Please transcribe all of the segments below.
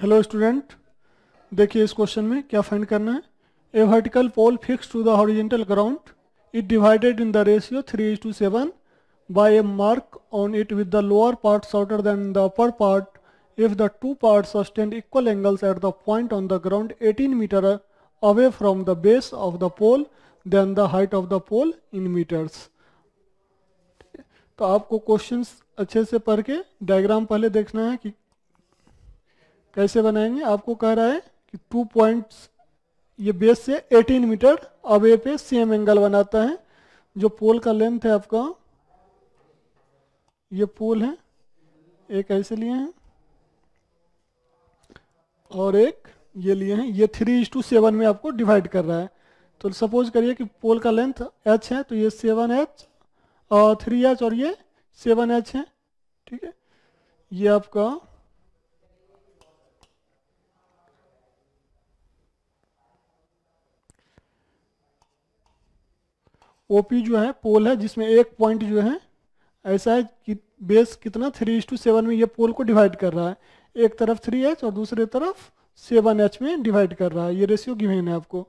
Hello student देखिए इस question में क्या फाइंड करना है a vertical pole fix to the horizontal ground it divided in the ratio three is to seven by a mark on it with the lower part shorter than the upper part if the two part subtend equal angles at the point on the ground eighteen metre away from the base of the pole then the height of the pole in metres तो आपको question अच्छे से पढ़ के diagram पहले देखना है कि कैसे बनाएंगे आपको कह रहा है कि टू पॉइंट्स ये बेस से 18 मीटर अवे पे सेम एंगल बनाता है जो पोल का लेंथ है आपका ये पोल है एक ऐसे लिए हैं और एक ये लिए हैं ये थ्री इज टू सेवन में आपको डिवाइड कर रहा है तो सपोज करिए कि पोल का लेंथ एच है तो ये सेवन एच और थ्री एच और ये सेवन एच है ठीक है ये आपका ओपी जो है पोल है जिसमें एक पॉइंट जो है ऐसा है कि बेस कितना थ्री इस टू सेवन में ये पोल को डिवाइड कर रहा है एक तरफ थ्री एच और दूसरे तरफ सेवन एच में डिवाइड कर रहा है ये रेशियो गिवेन है आपको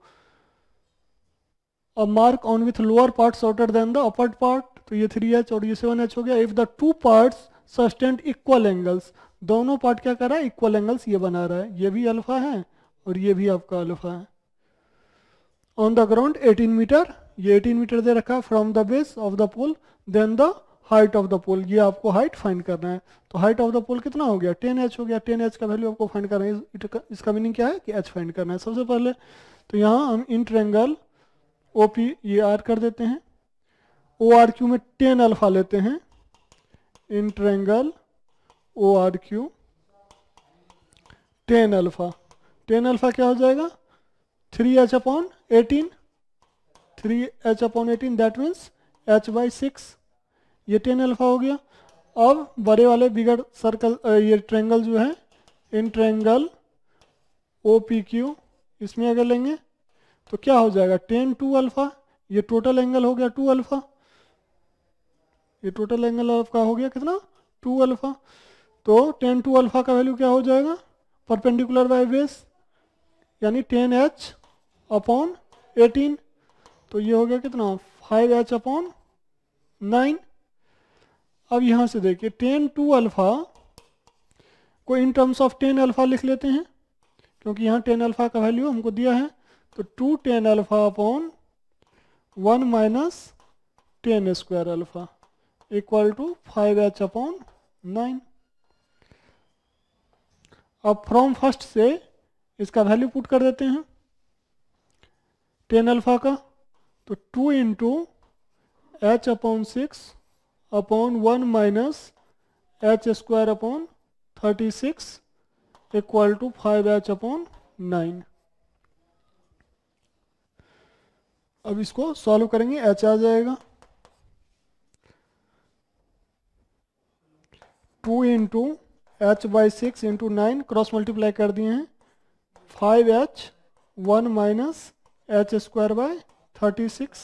और mark on with lower part shorter than the upper part तो ये थ्री एच और ये सेवन एच हो गया if the two part subtend equal angles दोनों पार्ट क्या कर रहा है इक्वल एंगल्स ये बना रहा है ये भी अल्फा है और ये भी आपका अल्फा है on the ground eighteen metre ये 18 मीटर दे रखा है from the base of the pole then the height of the pole ये आपको हाइट फाइंड करना है तो हाइट ऑफ द पोल कितना हो गया 10h हो गया 10h का वैल्यू आपको फाइंड करना है इसका मीनिंग क्या है कि h फाइंड करना है सबसे पहले तो यहाँ हम इन ट्रेंगल ओ पी ये आर कर देते हैं ओ आर क्यू में टेन अल्फा लेते हैं in triangle O R Q tan alpha tan alpha क्या हो जाएगा three H upon eighteen three H upon eighteen that means H by six ये टेन अल्फा हो गया अब बड़े वाले बिगड़ सर्कल ये ट्रेंगल जो है in triangle O P Q इसमें अगर लेंगे तो क्या हो जाएगा टेन टू अल्फ़ा ये टोटल एंगल हो गया टू अल्फ़ा ये टोटल एंगल आपका हो गया कितना टू अल्फ़ा तो टेन टू अल्फ़ा का वैल्यू क्या हो जाएगा परपेंडिकुलर बाई बेस यानी टेन एच अपॉन एटीन तो ये हो गया कितना फाइव एच अपॉन नाइन अब यहां से देखिए टेन टू अल्फ़ा को in terms of tan alpha लिख लेते हैं क्योंकि यहां टेन अल्फ़ा का वैल्यू हमको दिया है तो two tan alpha upon one minus tan square alpha equal to five H upon nine अब फ्रॉम फर्स्ट से इसका वैल्यू पुट कर देते हैं टेन अल्फ़ा का तो two into H upon six upon one minus H square upon thirty six equal to five H upon nine अब इसको सॉल्व करेंगे एच आ जाएगा two into H by six into nine cross multiply कर दिए हैं five H one minus H square by thirty six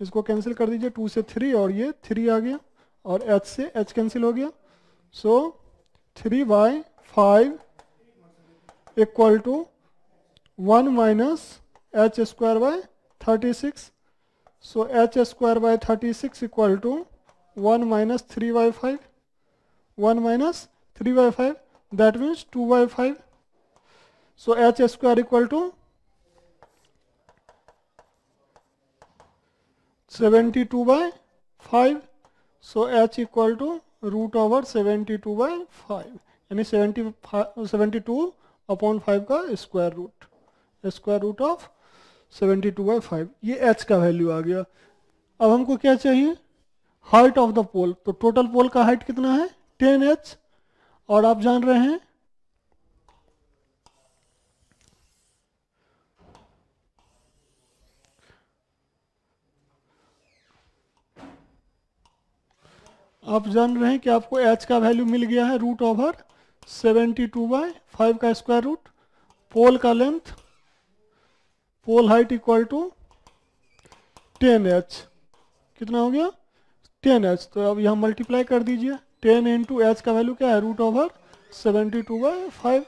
इसको cancel कर दीजिए टू से थ्री और ये थ्री आ गया और एच से एच कैंसिल हो गया so three by five equal to one minus H square by thirty six so H square by thirty six equal to one minus three by five one minus three by five that means two by five so H square equal to 72 by 5. So h equal to root over 72 by 5 यानी 72 upon 5 का square root square root of 72 by 5 ये h का value आ गया अब हमको क्या चाहिए height of the पोल तो टोटल पोल का हाइट कितना है एच और आप जान रहे हैं आप जान रहे हैं कि आपको एच का वैल्यू मिल गया है root over seventy two by five का स्क्वायर रूट पोल का length pole height equal to ten H कितना हो गया टेन एच तो अब यहाँ मल्टीप्लाई कर दीजिए टेन इंटू एच का वैल्यू क्या है root over seventy two by five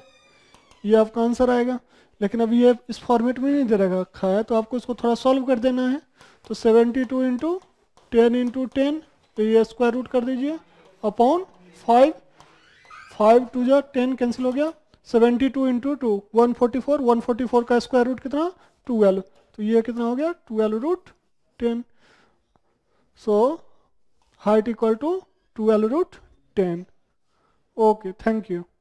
ये आपका आंसर आएगा लेकिन अब ये इस फॉर्मेट में नहीं दे रखा है तो आपको इसको थोड़ा सॉल्व कर देना है तो seventy two into ten into ten तो ये स्क्वायर रूट कर दीजिए अपॉन फाइव फाइव टू जो टेन कैंसिल हो गया seventy two into two one forty four one forty four का स्क्वायर रूट कितना ट्वेल्व तो ये कितना हो गया twelve root ten so height equal to twelve root ten okay thank you